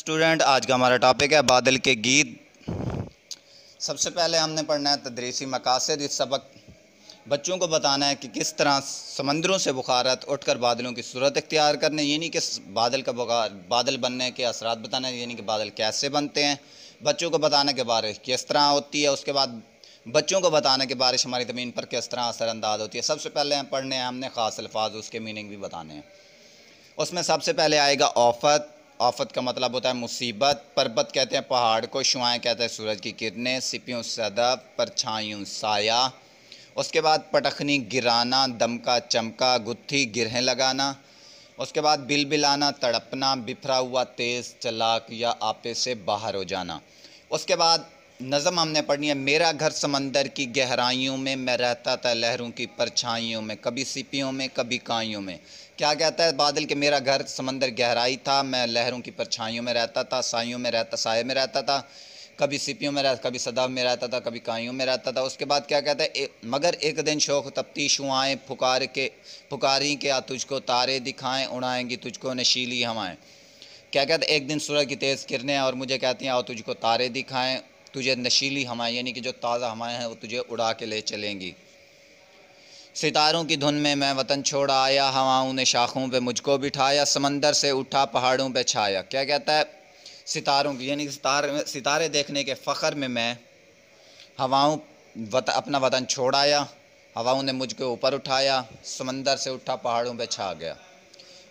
student आज का हमारा टॉपिक है बादल के गीत सबसे पहले हमने पढ़ना है तदरीसी मकासद इस सबक बच्चों को बताना है कि किस तरह समंदरों से बुखारत उठकर बादलों की सूरत इख्तियार करने यानी कि बादल का बुखार बादल बनने के असरात बताना यानी कि बादल कैसे बनते हैं बच्चों को बताने के बारे किस तरह होती है उसके बाद बच्चों को बताना कि बारिश हमारी ज़मीन पर किस तरह असरानंदाज होती है सबसे पहले हम पढ़ने हैं हमने ख़ास अल्फाज उसके मीनिंग भी बताने हैं उसमें सबसे पहले आएगा आफत आफत का मतलब होता है मुसीबत पर्वत कहते हैं पहाड़ को शुआएँ कहते हैं सूरज की किरने सिपियों सदफ परछाइयों साया उसके बाद पटखनी गिराना दमका चमका गुत्थी गिरहें लगाना उसके बाद बिल बिलाना तड़पना बिफरा हुआ तेज़ चलाक या आपे से बाहर हो जाना उसके बाद नज़म हमने पढ़नी है मेरा घर समंदर की गहराइयों में मैं रहता था लहरों की परछाइयों में कभी सिपियों में कभी काइयों में क्या कहता है बादल के मेरा घर समंदर गहराई था मैं लहरों की परछाइयों में रहता था साइयों में रहता साय में रहता था कभी सिपियों में रहता कभी सदा में रहता था कभी काइयों में रहता था उसके बाद क्या कहता है ए, मगर एक दिन शौक तप्तीश हुआएँ पुकार के पुकारी आ तुझको तारे दिखाएँ उड़ाएँगी तुझको नशीली हवाएँ क्या कहते हैं एक दिन सूरज की तेज़ किरने और मुझे कहती हैं आओ तुझको तारे दिखाएं तुझे नशीली हवाएं यानी कि जो ताज़ा हवाएं हैं वो तुझे उड़ा के ले चलेंगी सितारों की धुन में मैं वतन छोड़ आया हवाओं ने शाखों पे मुझको बिठाया समंदर से उठा पहाड़ों पे छाया क्या कहता है सितारों की यानी सितार सितारे देखने के फ़ख्र में मैं हवाओं वत, अपना वतन छोड़ आया हवाओं ने मुझको ऊपर उठाया समंदर से उठा पहाड़ों पर छा गया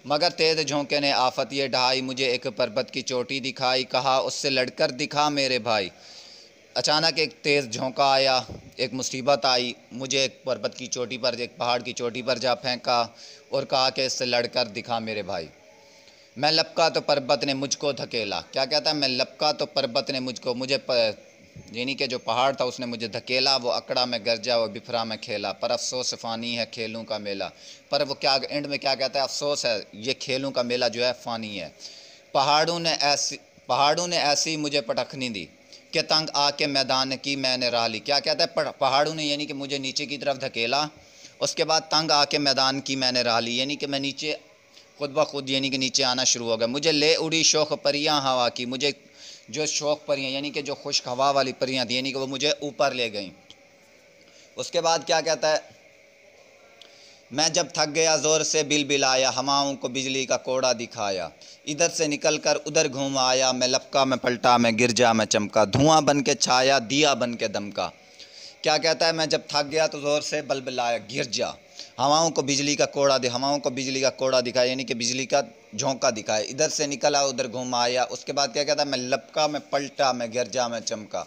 मगर तेज़ झोंके ने आफत ये ढहाई मुझे एक पर्वत की चोटी दिखाई कहा उससे लड़कर दिखा मेरे भाई अचानक एक तेज़ झोंका आया एक मुसीबत आई मुझे एक पर्वत की चोटी पर एक पहाड़ की चोटी पर जा फेंका और कहा कि इससे लड़कर दिखा मेरे भाई मैं लपका तो पर्वत ने मुझको धकेला क्या कहता है मैं लपका तो पर्वत ने मुझको मुझे यानी कि जो पहाड़ था उसने मुझे धकेला वो अकड़ा में गरजा वो बिफरा में खेला पर अफसोस फ़ानी है खेलों का मेला पर वो क्या एंड में क्या कहता है अफसोस है ये खेलों का मेला जो है फ़ानी है पहाड़ों ने ऐसी पहाड़ों ने ऐसी मुझे पटखनी दी कि तंग आके मैदान की मैंने राह ली क्या कहता है पहाड़ों ने यानी कि मुझे नीचे की तरफ धकेला उसके बाद तंग आके मैदान की मैंने राह ली यानी कि मैं नीचे खुद ब खुद यानी कि नीचे आना शुरू हो गया मुझे ले उड़ी शोक परियाँ हवा की मुझे जो शोक परियाँ यानी कि जो खुश हवा वाली परियाँ थी यानी कि वो मुझे ऊपर ले गई उसके बाद क्या कहता है मैं जब थक गया ज़ोर से बिल बिलाया हवाओं को बिजली का कोड़ा दिखाया इधर से निकल कर उधर घूम आया मैं लपका मैं पलटा मैं गिरजा मैं चमका धुआं बन के छाया दिया बन के दमका क्या कहता है मैं जब थक गया तो ज़ोर से बल लाया गिर जा हवाओं को बिजली का कोड़ा दे हवाओं को बिजली का कोड़ा दिखाया यानी कि बिजली का झोंका दिखाया इधर से निकला उधर घूम आया उसके बाद क्या कहता है मैं लपका मैं पलटा मैं गिरजा मैं चमका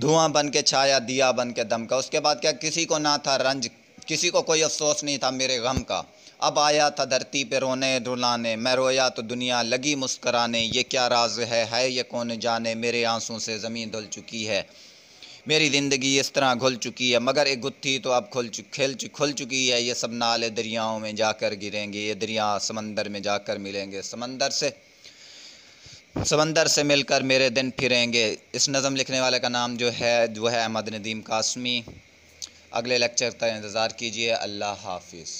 धुआं बन के छाया दिया बन के दमका उसके बाद क्या किसी को ना था रंज किसी को कोई अफसोस नहीं था मेरे गम का अब आया था धरती पे रोने रुलाने मैं रोया तो दुनिया लगी मुस्कराने ये क्या राज है है ये कौन जाने मेरे आंसू से ज़मीन धुल चुकी है मेरी ज़िंदगी इस तरह घुल चुकी है मगर एक गुत्थी तो अब खुल चु खिल चु खुल चुकी है ये सब नाले दरियाओं में जाकर गिरेंगे ये दरिया समंदर में जाकर मिलेंगे समंदर से समंदर से मिलकर मेरे दिन फिरेंगे इस नज़म लिखने वाले का नाम जो है वह है अहमद नदीम कासमी अगले लेक्चर का इंतज़ार कीजिए अल्लाह हाफिज़